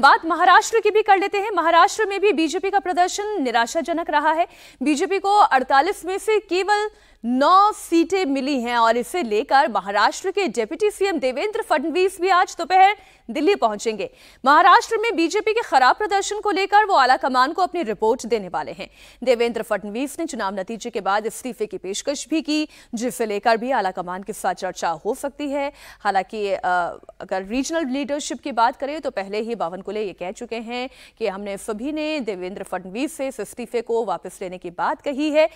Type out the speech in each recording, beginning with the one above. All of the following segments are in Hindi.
बात महाराष्ट्र की भी कर लेते हैं महाराष्ट्र में भी बीजेपी का प्रदर्शन निराशाजनक रहा है बीजेपी को 48 में से केवल 9 सीटें मिली हैं और इसे लेकर महाराष्ट्र के डिप्टी सीएम देवेंद्र फडणवीस भी आज दोपहर दिल्ली पहुंचेंगे महाराष्ट्र में बीजेपी के खराब प्रदर्शन को लेकर वो आलाकमान को अपनी रिपोर्ट देने वाले हैं देवेंद्र फडणवीस ने चुनाव नतीजे के बाद इस्तीफे की पेशकश भी की जिसे लेकर भी आलाकमान के साथ चर्चा हो सकती है हालांकि अगर रीजनल लीडरशिप की बात करें तो पहले ही बावन गोखले ये कह चुके हैं कि हमने सभी ने देवेंद्र फडणवीस से इस इस्तीफे को वापस लेने की बात कही है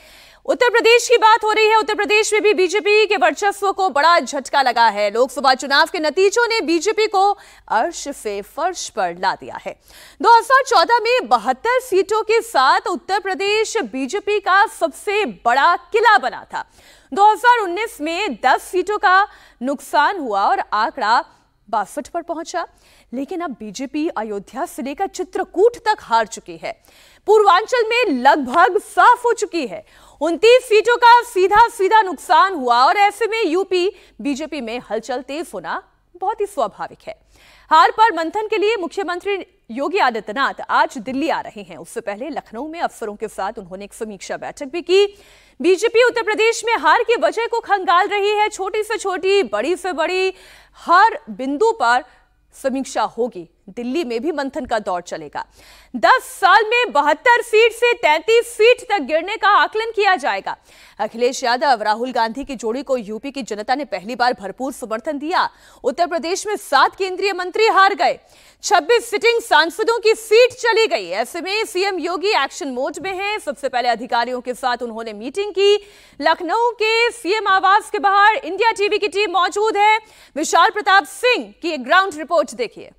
उत्तर प्रदेश की बात हो रही है उत्तर प्रदेश में भी बीजेपी के वर्चस्व को बड़ा झटका लगा है लोकसभा चुनाव के नतीजों ने बीजेपी को अर्श से फर्श पर ला दिया है दो में बहत्तर सीटों के साथ उत्तर प्रदेश बीजेपी का सबसे बड़ा किला बना था 2019 में 10 सीटों का नुकसान हुआ और आंकड़ा बासठ पर पहुंचा लेकिन अब बीजेपी अयोध्या से लेकर चित्रकूट तक हार चुकी है पूर्वांचल में लगभग साफ हो चुकी है उनतीस सीटों का सीधा सीधा नुकसान हुआ और ऐसे में यूपी बीजेपी में हलचल तेज होना बहुत ही स्वाभाविक है हार पर मंथन के लिए मुख्यमंत्री योगी आदित्यनाथ आज दिल्ली आ रहे हैं उससे पहले लखनऊ में अफसरों के साथ उन्होंने एक समीक्षा बैठक भी की बीजेपी उत्तर प्रदेश में हार की वजह को खंगाल रही है छोटी से छोटी बड़ी से बड़ी हर बिंदु पर समीक्षा होगी दिल्ली में भी मंथन का दौर चलेगा 10 साल में बहत्तर फीट से 33 फीट तक गिरने का आकलन किया जाएगा अखिलेश यादव राहुल गांधी की जोड़ी को यूपी की जनता ने पहली बार भरपूर समर्थन दिया उत्तर प्रदेश में सात केंद्रीय मंत्री हार गए 26 सिटिंग सांसदों की सीट चली गई ऐसे में सीएम योगी एक्शन मोड में हैं सबसे पहले अधिकारियों के साथ उन्होंने मीटिंग की लखनऊ के सीएम आवास के बाहर इंडिया टीवी की टीम मौजूद है विशाल प्रताप सिंह की एक ग्राउंड रिपोर्ट देखिए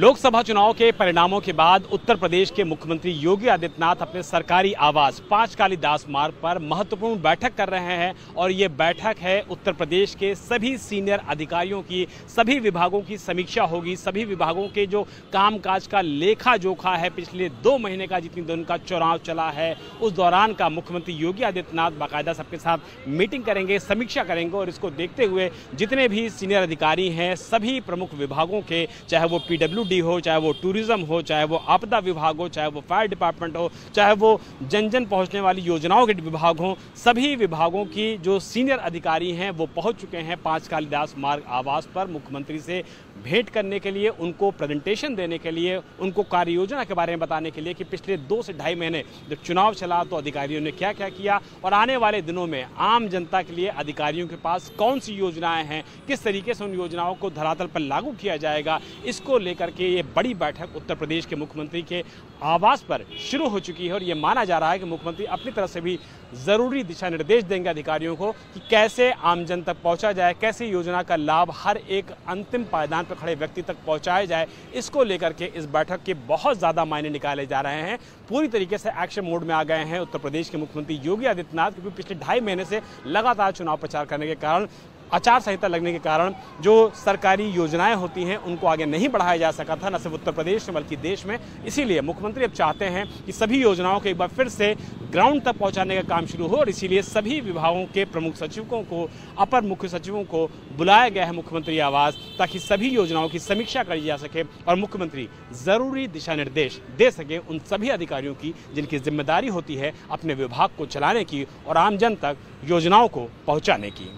लोकसभा चुनाव के परिणामों के बाद उत्तर प्रदेश के मुख्यमंत्री योगी आदित्यनाथ अपने सरकारी आवास पांच कालीदास मार्ग पर महत्वपूर्ण बैठक कर रहे हैं और ये बैठक है उत्तर प्रदेश के सभी सीनियर अधिकारियों की सभी विभागों की समीक्षा होगी सभी विभागों के जो कामकाज का लेखा जोखा है पिछले दो महीने का जितनी दिन का चुनाव चला है उस दौरान का मुख्यमंत्री योगी आदित्यनाथ बाकायदा सबके साथ मीटिंग करेंगे समीक्षा करेंगे और इसको देखते हुए जितने भी सीनियर अधिकारी हैं सभी प्रमुख विभागों के चाहे वो पीडब्ल्यू डी हो चाहे वो टूरिज़्म हो चाहे वो आपदा विभाग हो चाहे वो फायर डिपार्टमेंट हो चाहे वो जन जन पहुँचने वाली योजनाओं के विभाग हों सभी विभागों की जो सीनियर अधिकारी हैं वो पहुँच चुके हैं पाँच कालिदास मार्ग आवास पर मुख्यमंत्री से भेंट करने के लिए उनको प्रेजेंटेशन देने के लिए उनको कार्य योजना के बारे में बताने के लिए कि पिछले दो से ढाई महीने जब चुनाव चला तो अधिकारियों ने क्या क्या किया और आने वाले दिनों में आम जनता के लिए अधिकारियों के पास कौन सी योजनाएं हैं किस तरीके से उन योजनाओं को धरातल पर लागू किया जाएगा इसको लेकर कि ये बड़ी बैठक उत्तर प्रदेश के मुख्यमंत्री के आवास पर शुरू हो चुकी है और ये माना जा रहा है कि मुख्यमंत्री अपनी तरफ से भी ज़रूरी दिशा निर्देश देंगे अधिकारियों को कि कैसे आमजन तक पहुंचा जाए कैसे योजना का लाभ हर एक अंतिम पायदान पर खड़े व्यक्ति तक पहुंचाया जाए इसको लेकर के इस बैठक के बहुत ज़्यादा मायने निकाले जा रहे हैं पूरी तरीके से एक्शन मोड में आ गए हैं उत्तर प्रदेश के मुख्यमंत्री योगी आदित्यनाथ क्योंकि पिछले ढाई महीने से लगातार चुनाव प्रचार करने के कारण आचार संहिता लगने के कारण जो सरकारी योजनाएं होती हैं उनको आगे नहीं बढ़ाया जा सका था न सिर्फ उत्तर प्रदेश में बल्कि देश में इसीलिए मुख्यमंत्री अब चाहते हैं कि सभी योजनाओं को एक बार फिर से ग्राउंड तक पहुंचाने का काम शुरू हो और इसीलिए सभी विभागों के प्रमुख सचिवों को अपर मुख्य सचिवों को बुलाया गया है मुख्यमंत्री आवास ताकि सभी योजनाओं की समीक्षा करी जा सके और मुख्यमंत्री ज़रूरी दिशा निर्देश दे सके उन सभी अधिकारियों की जिनकी जिम्मेदारी होती है अपने विभाग को चलाने की और आमजन तक योजनाओं को पहुँचाने की